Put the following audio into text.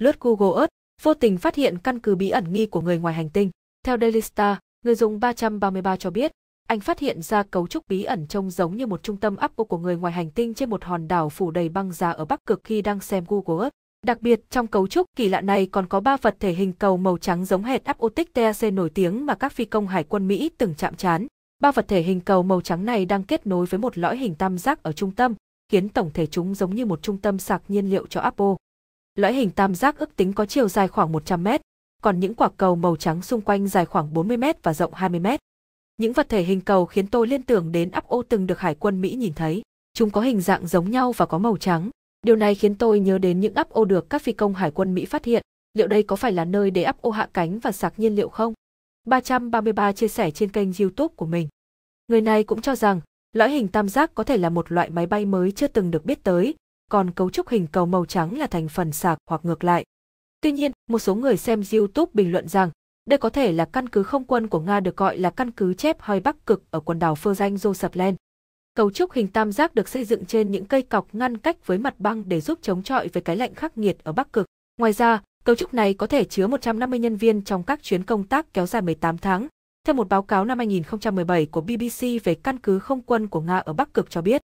lướt Google Earth, vô tình phát hiện căn cứ bí ẩn nghi của người ngoài hành tinh. Theo Daily Star, người dùng 333 cho biết, anh phát hiện ra cấu trúc bí ẩn trông giống như một trung tâm áp của người ngoài hành tinh trên một hòn đảo phủ đầy băng giá ở Bắc Cực khi đang xem Google Earth. Đặc biệt trong cấu trúc kỳ lạ này còn có ba vật thể hình cầu màu trắng giống hệt Appotic TAC nổi tiếng mà các phi công hải quân Mỹ từng chạm trán. Ba vật thể hình cầu màu trắng này đang kết nối với một lõi hình tam giác ở trung tâm, khiến tổng thể chúng giống như một trung tâm sạc nhiên liệu cho Apple lõi hình tam giác ước tính có chiều dài khoảng 100 mét, còn những quả cầu màu trắng xung quanh dài khoảng 40 mét và rộng 20 mét. Những vật thể hình cầu khiến tôi liên tưởng đến áp ô từng được Hải quân Mỹ nhìn thấy. Chúng có hình dạng giống nhau và có màu trắng. Điều này khiến tôi nhớ đến những áp ô được các phi công Hải quân Mỹ phát hiện. Liệu đây có phải là nơi để áp ô hạ cánh và sạc nhiên liệu không? 333 chia sẻ trên kênh YouTube của mình. Người này cũng cho rằng, lõi hình tam giác có thể là một loại máy bay mới chưa từng được biết tới, còn cấu trúc hình cầu màu trắng là thành phần sạc hoặc ngược lại. Tuy nhiên, một số người xem YouTube bình luận rằng đây có thể là căn cứ không quân của Nga được gọi là căn cứ chép hơi bắc cực ở quần đảo Phơ Danh Joseph Land. Cấu trúc hình tam giác được xây dựng trên những cây cọc ngăn cách với mặt băng để giúp chống chọi với cái lạnh khắc nghiệt ở Bắc Cực. Ngoài ra, cấu trúc này có thể chứa 150 nhân viên trong các chuyến công tác kéo dài 18 tháng, theo một báo cáo năm 2017 của BBC về căn cứ không quân của Nga ở Bắc Cực cho biết.